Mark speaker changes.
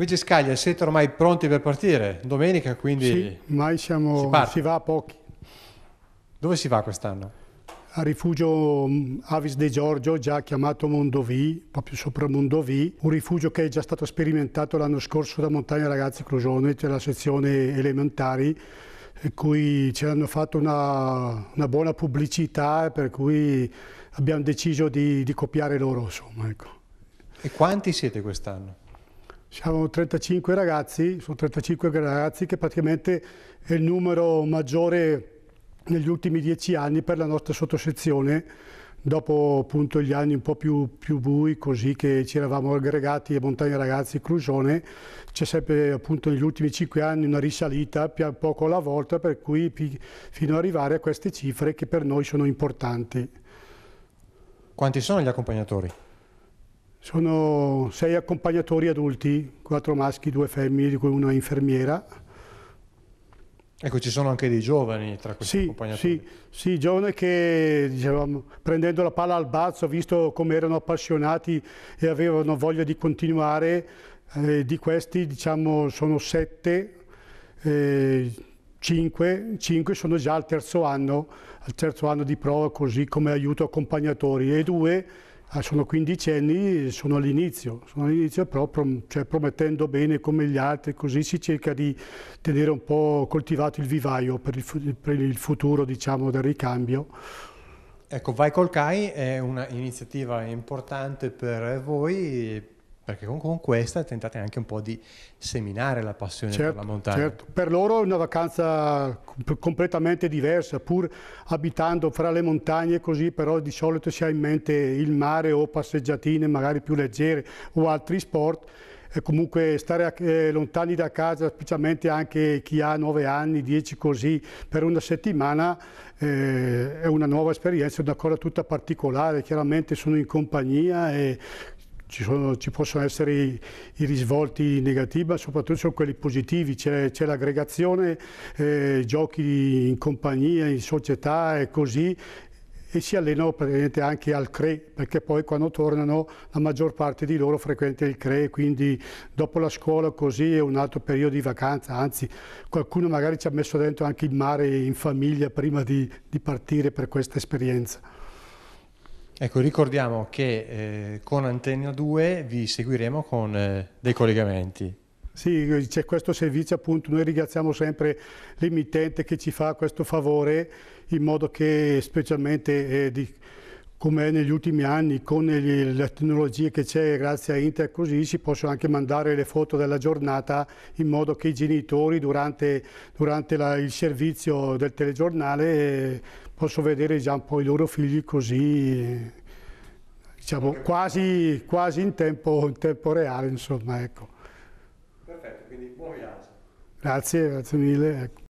Speaker 1: Luigi Scaglia, siete ormai pronti per partire? Domenica quindi... Sì, noi siamo, si, si va a pochi. Dove si va quest'anno? Al rifugio mm, Avis de Giorgio, già chiamato Mondovì, proprio sopra Mondovì, un rifugio che è già stato sperimentato l'anno scorso da Montagna Ragazzi Crosone, c'è la sezione elementari, per eh, cui ci hanno fatto una, una, buona pubblicità, per cui abbiamo deciso di, di copiare loro, insomma. Ecco. E quanti siete quest'anno? Siamo 35 ragazzi, sono 35 ragazzi che praticamente è il numero maggiore negli ultimi dieci anni per la nostra sottosezione, dopo appunto gli anni un po' più, più bui, così che ci eravamo aggregati a Montagna Ragazzi, e Clusone, c'è sempre appunto negli ultimi cinque anni una risalita pian poco alla volta, per cui fino ad arrivare a queste cifre che per noi sono importanti. Quanti sono gli accompagnatori? Sono sei accompagnatori adulti, quattro maschi, due femmine, di cui una infermiera. Ecco, ci sono anche dei giovani tra questi sì, accompagnatori. Sì, sì, giovani che diciamo, prendendo la palla al balzo, visto come erano appassionati e avevano voglia di continuare, eh, di questi diciamo sono sette, eh, cinque, cinque sono già al terzo anno, al terzo anno di prova così come aiuto accompagnatori e due Ah, sono quindicenni, sono all'inizio, sono all'inizio però cioè, promettendo bene come gli altri, così si cerca di tenere un po' coltivato il vivaio per il, per il futuro diciamo, del ricambio. Ecco, Vai Col CAI è un'iniziativa importante per voi, perché con, con, questa tentate anche un po' di seminare la passione certo, per la certo, montagna. Certo, per loro è una vacanza completamente diversa, pur abitando fra le montagne così, però di solito si ha in mente il mare o passeggiatine magari più leggere o altri sport. E comunque stare a, eh, lontani da casa, specialmente anche chi ha 9 anni, 10 così, per una settimana eh, è una nuova esperienza, è una cosa tutta particolare, chiaramente sono in compagnia e ci, sono, ci, possono essere i, i, risvolti negativi, ma soprattutto sono quelli positivi, c'è, l'aggregazione, eh, giochi in compagnia, in società e così, e si allenano praticamente anche al CRE, perché poi quando tornano la maggior parte di loro frequenta il CRE, quindi dopo la scuola così è un altro periodo di vacanza, anzi qualcuno magari ci ha messo dentro anche il mare in famiglia prima di, di partire per questa esperienza. Ecco, ricordiamo che eh, con Antenna 2 vi seguiremo con eh, dei collegamenti. Sì, c'è questo servizio appunto, noi ringraziamo sempre l'emittente che ci fa questo favore in modo che specialmente eh, di come è negli ultimi anni con le tecnologie che c'è grazie a Inter così si possono anche mandare le foto della giornata in modo che i genitori durante, durante la, il servizio del telegiornale eh, possono vedere già un po' i loro figli così diciamo, quasi, quasi in, tempo, in, tempo, reale insomma ecco. Perfetto, quindi buon viaggio. Grazie, grazie mille. Ecco.